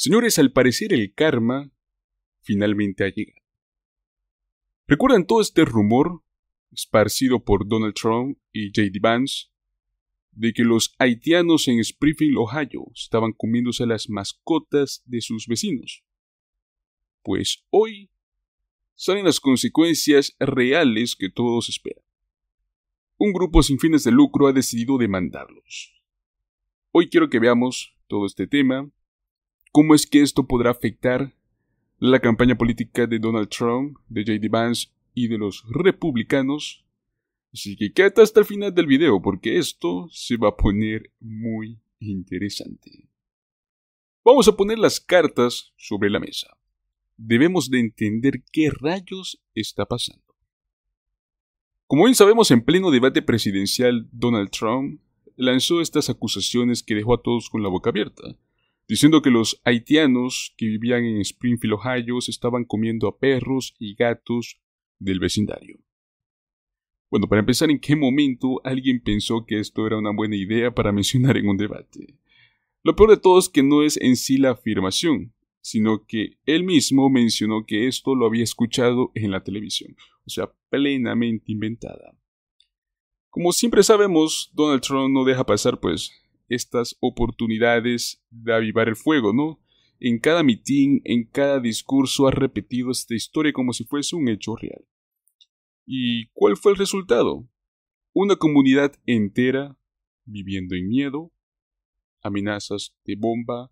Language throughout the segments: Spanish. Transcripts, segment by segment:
Señores, al parecer el karma finalmente ha llegado. ¿Recuerdan todo este rumor esparcido por Donald Trump y J.D. Vance de que los haitianos en Springfield, Ohio, estaban comiéndose las mascotas de sus vecinos? Pues hoy salen las consecuencias reales que todos esperan. Un grupo sin fines de lucro ha decidido demandarlos. Hoy quiero que veamos todo este tema cómo es que esto podrá afectar la campaña política de Donald Trump, de J.D. Vance y de los republicanos. Así que quédate hasta el final del video porque esto se va a poner muy interesante. Vamos a poner las cartas sobre la mesa. Debemos de entender qué rayos está pasando. Como bien sabemos, en pleno debate presidencial, Donald Trump lanzó estas acusaciones que dejó a todos con la boca abierta diciendo que los haitianos que vivían en Springfield, Ohio, se estaban comiendo a perros y gatos del vecindario. Bueno, para empezar, ¿en qué momento alguien pensó que esto era una buena idea para mencionar en un debate? Lo peor de todo es que no es en sí la afirmación, sino que él mismo mencionó que esto lo había escuchado en la televisión, o sea, plenamente inventada. Como siempre sabemos, Donald Trump no deja pasar pues estas oportunidades de avivar el fuego, ¿no? En cada mitin, en cada discurso ha repetido esta historia como si fuese un hecho real. ¿Y cuál fue el resultado? Una comunidad entera viviendo en miedo, amenazas de bomba,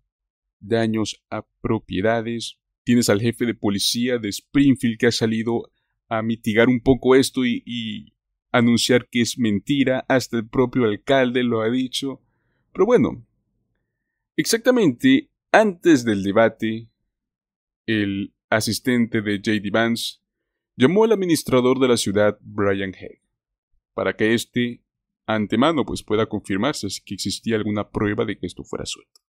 daños a propiedades. Tienes al jefe de policía de Springfield que ha salido a mitigar un poco esto y anunciar que es mentira. Hasta el propio alcalde lo ha dicho. Pero bueno, exactamente antes del debate, el asistente de J.D. Vance llamó al administrador de la ciudad, Brian Haig, para que este antemano, pues pueda confirmarse si existía alguna prueba de que esto fuera suelto.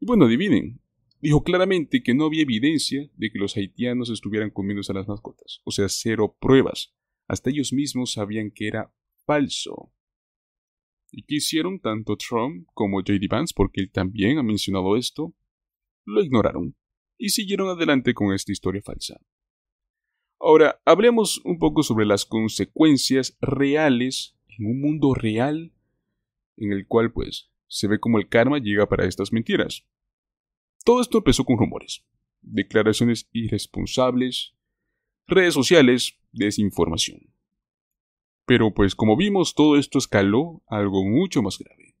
Y bueno, adivinen, dijo claramente que no había evidencia de que los haitianos estuvieran comiendo a las mascotas, o sea, cero pruebas. Hasta ellos mismos sabían que era falso y que hicieron tanto Trump como JD Vance, porque él también ha mencionado esto, lo ignoraron y siguieron adelante con esta historia falsa. Ahora, hablemos un poco sobre las consecuencias reales en un mundo real en el cual pues se ve como el karma llega para estas mentiras. Todo esto empezó con rumores, declaraciones irresponsables, redes sociales, desinformación. Pero pues como vimos todo esto escaló a algo mucho más grave.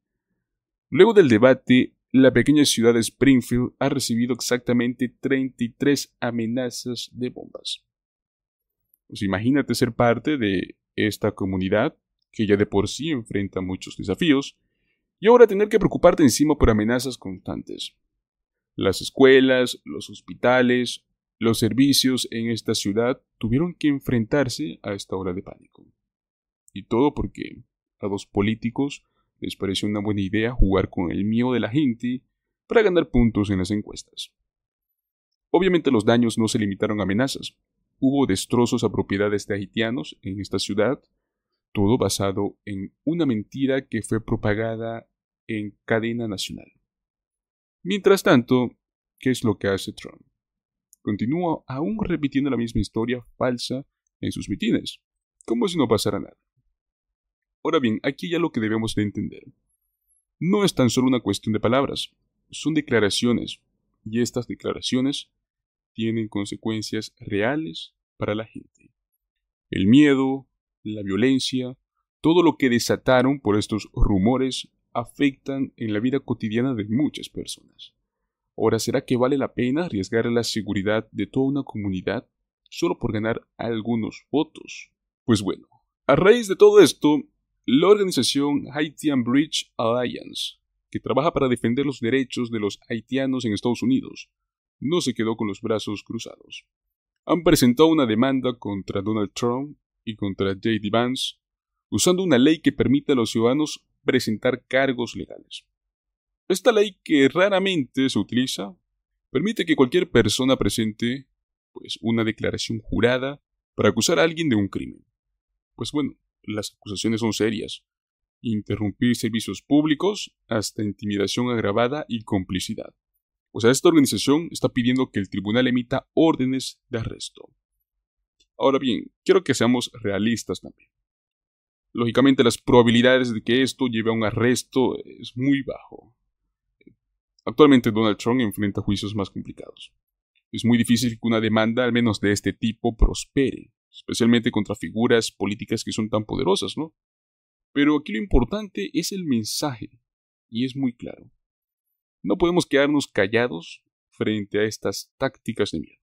Luego del debate, la pequeña ciudad de Springfield ha recibido exactamente 33 amenazas de bombas. Pues imagínate ser parte de esta comunidad que ya de por sí enfrenta muchos desafíos y ahora tener que preocuparte encima por amenazas constantes. Las escuelas, los hospitales, los servicios en esta ciudad tuvieron que enfrentarse a esta hora de pánico. Y todo porque a los políticos les pareció una buena idea jugar con el mío de la gente para ganar puntos en las encuestas. Obviamente los daños no se limitaron a amenazas. Hubo destrozos a propiedades de haitianos en esta ciudad, todo basado en una mentira que fue propagada en cadena nacional. Mientras tanto, ¿qué es lo que hace Trump? Continúa aún repitiendo la misma historia falsa en sus mitines, como si no pasara nada. Ahora bien, aquí ya lo que debemos de entender. No es tan solo una cuestión de palabras, son declaraciones, y estas declaraciones tienen consecuencias reales para la gente. El miedo, la violencia, todo lo que desataron por estos rumores afectan en la vida cotidiana de muchas personas. Ahora, ¿será que vale la pena arriesgar la seguridad de toda una comunidad solo por ganar algunos votos? Pues bueno, a raíz de todo esto, la organización Haitian Bridge Alliance, que trabaja para defender los derechos de los haitianos en Estados Unidos, no se quedó con los brazos cruzados. Han presentado una demanda contra Donald Trump y contra J.D. Vance, usando una ley que permite a los ciudadanos presentar cargos legales. Esta ley, que raramente se utiliza, permite que cualquier persona presente pues, una declaración jurada para acusar a alguien de un crimen. Pues bueno, las acusaciones son serias. Interrumpir servicios públicos hasta intimidación agravada y complicidad. O sea, esta organización está pidiendo que el tribunal emita órdenes de arresto. Ahora bien, quiero que seamos realistas también. Lógicamente las probabilidades de que esto lleve a un arresto es muy bajo. Actualmente Donald Trump enfrenta juicios más complicados. Es muy difícil que una demanda, al menos de este tipo, prospere especialmente contra figuras políticas que son tan poderosas, ¿no? Pero aquí lo importante es el mensaje, y es muy claro. No podemos quedarnos callados frente a estas tácticas de miedo.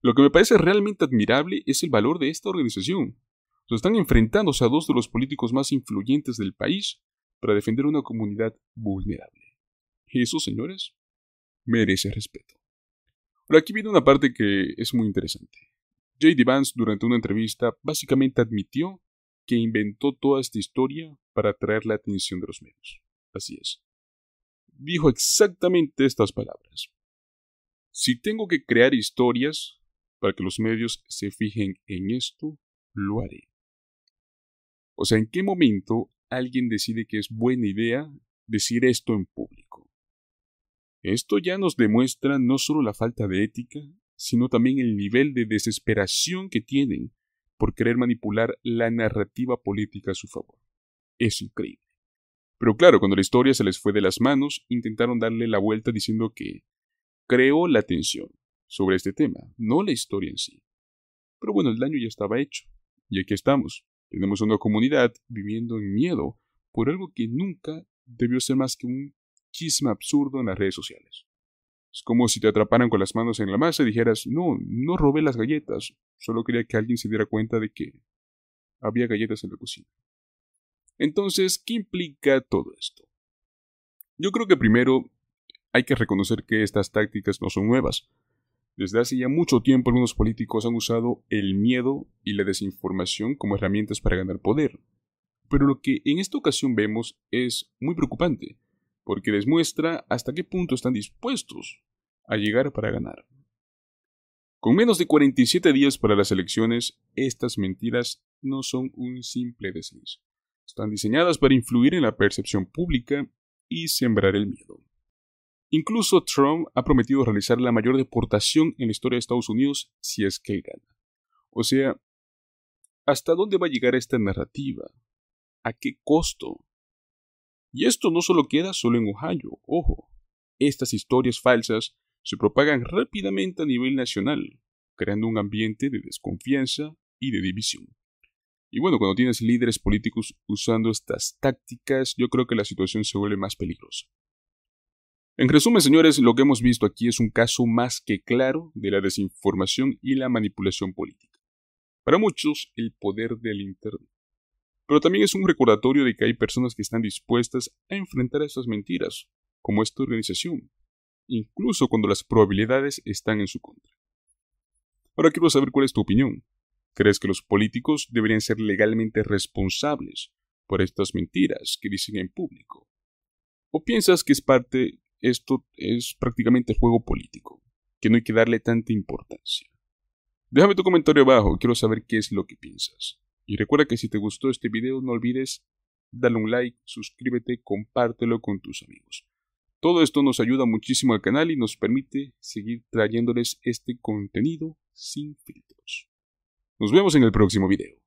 Lo que me parece realmente admirable es el valor de esta organización. están enfrentándose a dos de los políticos más influyentes del país para defender una comunidad vulnerable. Eso, señores, merece respeto. Ahora aquí viene una parte que es muy interesante. J.D. Vance durante una entrevista básicamente admitió que inventó toda esta historia para atraer la atención de los medios. Así es. Dijo exactamente estas palabras. Si tengo que crear historias para que los medios se fijen en esto, lo haré. O sea, ¿en qué momento alguien decide que es buena idea decir esto en público? Esto ya nos demuestra no solo la falta de ética, sino también el nivel de desesperación que tienen por querer manipular la narrativa política a su favor. Es increíble. Pero claro, cuando la historia se les fue de las manos, intentaron darle la vuelta diciendo que creó la tensión sobre este tema, no la historia en sí. Pero bueno, el daño ya estaba hecho, y aquí estamos. Tenemos una comunidad viviendo en miedo por algo que nunca debió ser más que un chisme absurdo en las redes sociales. Es como si te atraparan con las manos en la masa y dijeras, no, no robé las galletas, solo quería que alguien se diera cuenta de que había galletas en la cocina. Entonces, ¿qué implica todo esto? Yo creo que primero hay que reconocer que estas tácticas no son nuevas. Desde hace ya mucho tiempo algunos políticos han usado el miedo y la desinformación como herramientas para ganar poder. Pero lo que en esta ocasión vemos es muy preocupante, porque demuestra hasta qué punto están dispuestos a llegar para ganar. Con menos de 47 días para las elecciones, estas mentiras no son un simple desliz. Están diseñadas para influir en la percepción pública y sembrar el miedo. Incluso Trump ha prometido realizar la mayor deportación en la historia de Estados Unidos si es que gana. O sea, ¿hasta dónde va a llegar esta narrativa? ¿A qué costo? Y esto no solo queda solo en Ohio, ojo. Estas historias falsas se propagan rápidamente a nivel nacional, creando un ambiente de desconfianza y de división. Y bueno, cuando tienes líderes políticos usando estas tácticas, yo creo que la situación se vuelve más peligrosa. En resumen, señores, lo que hemos visto aquí es un caso más que claro de la desinformación y la manipulación política. Para muchos, el poder del Internet. Pero también es un recordatorio de que hay personas que están dispuestas a enfrentar estas mentiras, como esta organización, incluso cuando las probabilidades están en su contra. Ahora quiero saber cuál es tu opinión. ¿Crees que los políticos deberían ser legalmente responsables por estas mentiras que dicen en público? ¿O piensas que es parte, esto es prácticamente juego político, que no hay que darle tanta importancia? Déjame tu comentario abajo, quiero saber qué es lo que piensas. Y recuerda que si te gustó este video no olvides darle un like, suscríbete, compártelo con tus amigos. Todo esto nos ayuda muchísimo al canal y nos permite seguir trayéndoles este contenido sin filtros. Nos vemos en el próximo video.